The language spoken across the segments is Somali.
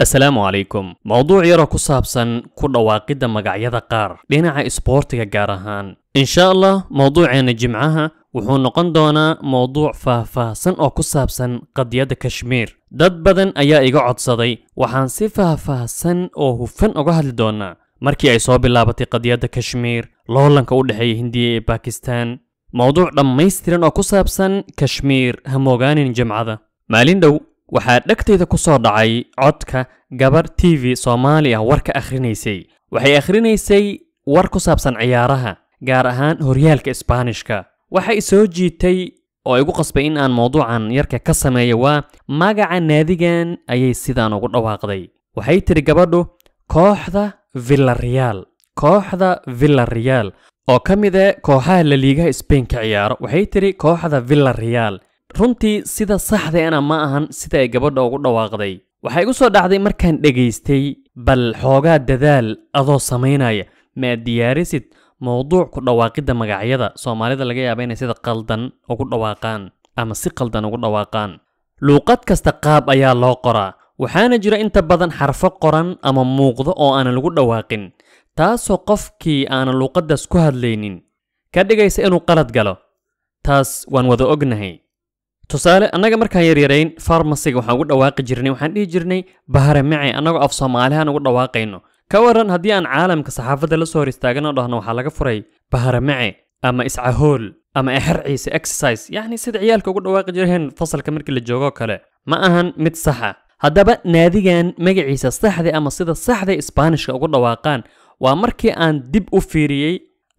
asalaamu calaykum mowduuc yaro ku saabsan ku dhawaaqidda magacyada qaar dhinaca isboortiga gaar ahaan insha allah mowduuceenna jimcaha wuxuu noqon doonaa mowduuc faah-faahsan oo ku saabsan qadiyadda kashmiir dad badan ayaa iga codsaday waxaan si faah-faahsan oo hufan uga hadli doonaa markii ay soo bilaabatay qadiyadda kashmiir loolanka u dhexeeya hindiya ee bakistan mowduuc dhammaystiran oo ku saabsan kashmiir hamogaanin jimcada maalin dhow waxaa dhegtayda ku soo dhacay codka gabar t v soomaali ah war ka akhrinaysay waxay akhrinaysay war ku saabsan ciyaaraha gaar ahaan horyaalka isbaanishka waxay i soo jiitay oo igu qasbay in aan mawduucan yarka ka sameeyo waa magaca naadigan ayay sidaan ugu dhawaaqday waxay tidhi gabadhu kooxda villareyaal kooxda villareal oo ka mid ah kooxaha laliigaha sbain ka ciyaaro waxay tidhi kooxda villareal runtii sida saxdeena ma ahan sida ay gabadha ugu dhawaaqday waxaa igu soo dhacday markaan dhegaystay bal xoogaa dadaal adoo samaynaya ma ad diyaarisid ku dhawaaqidda magacyada soomaalida laga yaaba inay sida qaldan ugu dhawaaqaan ama si qaldan ugu dhawaaqaan luuqad kasta qaab ayaa loo qoraa waxaana jira inta badan xarfo qoran ama muuqdo oo aanan lagu dhawaaqin taasoo qofkii aanan luuqaddaas ku hadlaynin ka dhigaysa inuu qalad galo taas waan wada ognahay tusaale annaga markaan yaryarayn farmasiga waxaan ugu dhawaaqi jirnay waxaan dhihi jirnay bahare macay annagoo af soomaalihan ugu dhawaaqayno ka waran haddii aan caalamka saxaafadda la soo hor istaagano dhahno waxaa laga furay bahare mace ama iscahool ama exer ciise exercise yacni sida ciyaalka ugu dhawaaqi jireen fasalka markii la joogoo kale ma ahan mid saxa haddaba naadigan magaciisa saxda ama sida saxda isbaanishka ugu dhawaaqaan waa markii aan dib u fiiriyey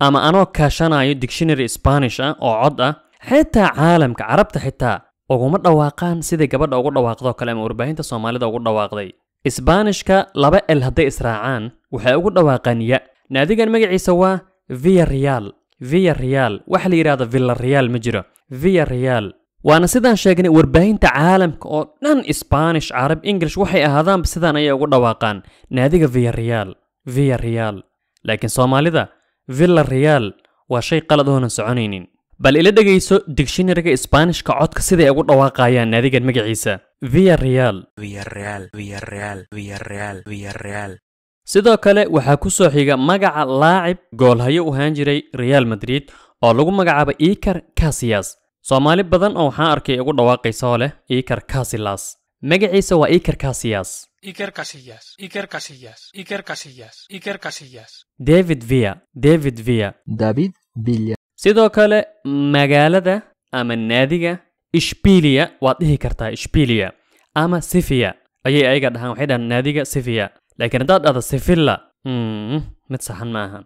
ama anoo kaashanayo dictionary spanish ah oo cod ah xitaa caalamka carabta xitaa uguma dhawaaqaan siday gabadha ugu dhawaaqdo kale ama warbaahinta soomaalida ugu dhawaaqday isbaanishka laba el hadday israacaan waxay ugu dhawaaqaan ya naadigan magaciisa waa via real via real waxa la yidhahda villa real ma jiro via real waana sidaan sheegnay warbaahinta caalamka oo dhan isbaanish carab english waxay ahaadaanba sidaan ayay ugu dhawaaqaan naadiga via real via real laakiin soomaalida villa real waa shay qalad oonan soconaynin bal ila dhegayso digshinariga isbaanishka codka siday ugu dhawaaqayaan naadigan magaciisa sidoo kale waxaa ku soo xiga magaca laacib goolhayo u haan jiray reaal madrid oo lagu magacaaba ikar kasiyas soomaali badan oo waxaan arkay ugu dhawaaqaysa leh ikar kasilas magaciisa waa ikar kasiyas david via david via david sidoo kale magaalada ama naadiga ishbiiliya waad dhihi kartaa ishbiiliya ama sifiya ayay ayaga dhahaan waxay dhahaan naadiga sifiya laakiin haddaad dhahda sifilla mm, mid saxan ma ahan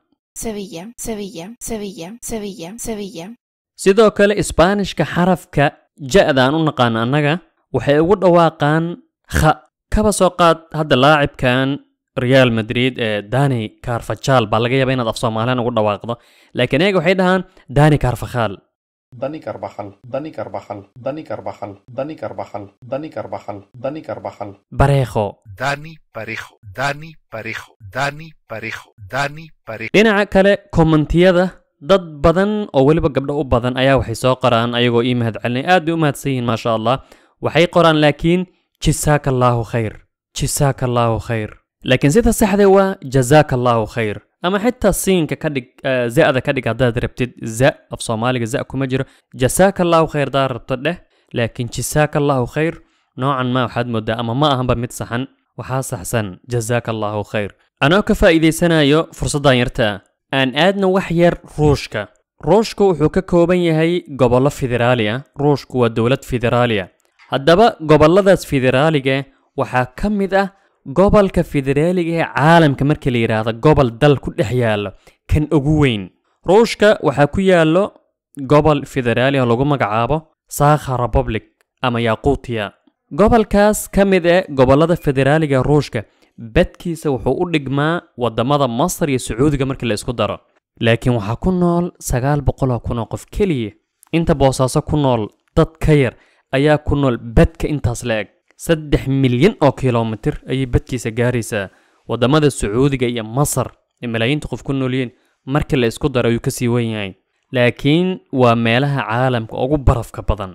sidoo kale isbaanishka xarafka ja ja'daan u naqaan annaga waxay ugu dhawaaqaan kha kaba soo qaad hadda laacibkan real madrid ee eh, dani carfajal baa laga yaaba inaad af soomaaliyan ugu dhawaaqdo laakiin iyaga waxay dhahaan dani carfakhal dani carbakhal dani carbakhal dani carbakhal dani carbakhal dani carbakhal dani carbakhal barejo dani parejo dani parejo dani parejo dani parejo dhinaca kale kommentiyada dad badan oo weliba gabdho u badan ayaa waxay soo qoraan ayagoo ii mahadcelinay aad bay u mahadsan yihiin maasha allah waxay qoraan laakiin jisaaka allaahu khayr jisaaka allaahu khayr لكن زيت صحة هو جزاك الله خير اما حتى الصين ككدق آه زي هذا كدق هذا ربتد زاء في صومالي زاء كمجر جزاك الله خير دار ربتد لكن جزاك الله خير نوعا ما وحد مدة اما ما اهم بمد صحن waxaa saxsan jazaaka allaahu khayr anoo ka faa'iidaysanaayo fursaddan yartaa aan aadna wax yar ruushka ruushku wuxuu ka kooban yahay gobollo federaali ah ruushku waa dowlad federaali ah haddaba gobolladaas federaaliga waxaa ka mid ah gobolka federaaliga ee caalamka marka la yidhaahdo gobol dal ku dhex yaallo kan ugu weyn ruushka waxaa ku yaallo gobol federaali oo lagu magacaabo saakha republic ama yaquutiya gobolkaas ka mid ee gobollada federaaliga ruushka badkiisa wuxuu u dhigmaa waddamada masar iyo sacuudiga marka la isku daro laakiin waxaa ku nool sagaal boqoloo kun oo qof keliya inta boosaaso ku nool dad ka yar ayaa ku nool badka intaas la eg saddex milyan oo kilomitir ayay badkiisa gaaraysaa waddamada sacuudiga iyo masar ee malaayiinta qof ku nool yihiin marka la isku daro ayuu ka sii wan yahay laakiin waa meelaha caalamka ugu barafka badan